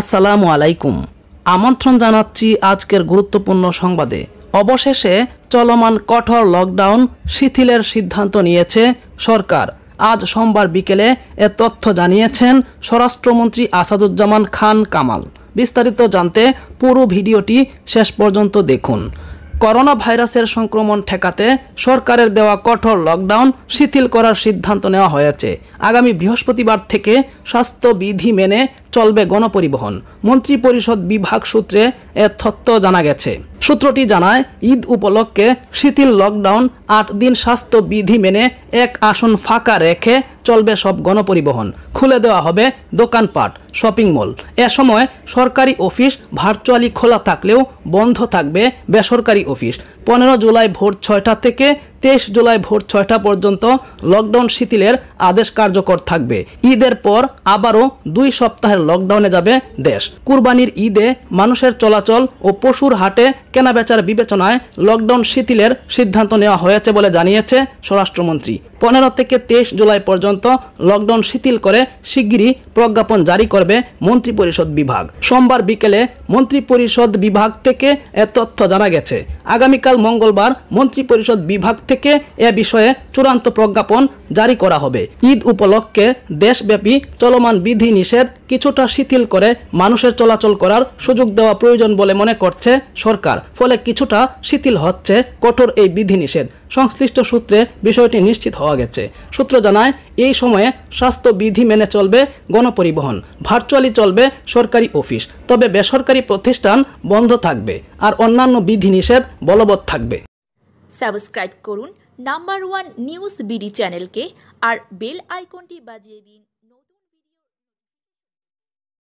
আসসালামু আলাইকুম আমন্ত্রণ জানাচ্ছি আজকের গুরুত্বপূর্ণ সংবাদে অবশেষে চলমান কঠোর লকডাউন শিথিলের সিদ্ধান্ত নিয়েছে সরকার আজ সোমবার বিকেলে এ তথ্য জানিয়েছেন স্বরাষ্ট্রমন্ত্রী আসাদুজ্জামান খান কামাল বিস্তারিত জানতে পুরো ভিডিওটি শেষ পর্যন্ত দেখুন করোনা ভাইরাসের সংক্রমণ ঠেকাতে সরকারের দেওয়া কঠোর লকডাউন শিথিল করার সিদ্ধান্ত নেওয়া হয়েছে আগামী বৃহস্পতিবার থেকে স্বাস্থ্যবিধি মেনে চলবে গণপরিবহন মন্ত্রী পরিষদ বিভাগ সূত্রে এ তথ্য জানা গেছে সূত্রটি জানায় ঈদ উপলক্ষে শিথিল লকডাউন আট দিন স্বাস্থ্যবিধি মেনে এক আসন ফাঁকা রেখে চলবে সব গণপরিবহন খুলে দেওয়া হবে দোকানপাট শপিং মল এ সময় সরকারি অফিস ভার্চুয়ালি খোলা থাকলেও বন্ধ থাকবে বেসরকারি অফিস পনেরো জুলাই ভোর ছয়টা থেকে তেইশ জুলাই ভোর ছয়টা পর্যন্ত লকডাউন শিথিলের আদেশ কার্যকর থাকবে ঈদের পর আবারও দুই সপ্তাহের লকডাউনে যাবে দেশ কুরবানির ঈদে মানুষের চলাচল ও পশুর হাটে কেনাবেচার বিবেচনায় লকডাউন শিথিলের সিদ্ধান্ত নেওয়া হয়েছে বলে জানিয়েছে স্বরাষ্ট্রমন্ত্রী পনেরো থেকে তেইশ জুলাই পর্যন্ত লকডাউন শিথিল করে শিগগিরই প্রজ্ঞাপন জারি করবে মন্ত্রিপরিষদ বিভাগ সোমবার বিকেলে মন্ত্রিপরিষদ বিভাগ থেকে এ তথ্য জানা গেছে আগামীকাল গতকাল মঙ্গলবার মন্ত্রিপরিষদ বিভাগ থেকে এ বিষয়ে চূড়ান্ত প্রজ্ঞাপন জারি করা হবে ঈদ উপলক্ষে দেশব্যাপী চলমান বিধি নিষেধ কিছুটা শিথিল করে মানুষের চলাচল করার সুযোগ দেওয়া প্রয়োজন বলে মনে করছে সরকার ফলে কিছুটা শিথিল হচ্ছে কঠোর এই বিধিনিষেধ সংশ্লিষ্ট সূত্রে বিষয়টি নিশ্চিত হওয়া গেছে সূত্র জানায় এই সময়ে স্বাস্থ্যবিধি মেনে চলবে গণপরিবহন ভার্চুয়ালি চলবে সরকারি অফিস তবে বেসরকারি প্রতিষ্ঠান বন্ধ থাকবে আর অন্যান্য বিধিনিষেধ বলবৎ থাকবে সাবস্ক্রাইব করুন নাম্বার ওয়ান নিউজ বিডি চ্যানেলকে আর বেল আইকনটি বাজিয়ে দিন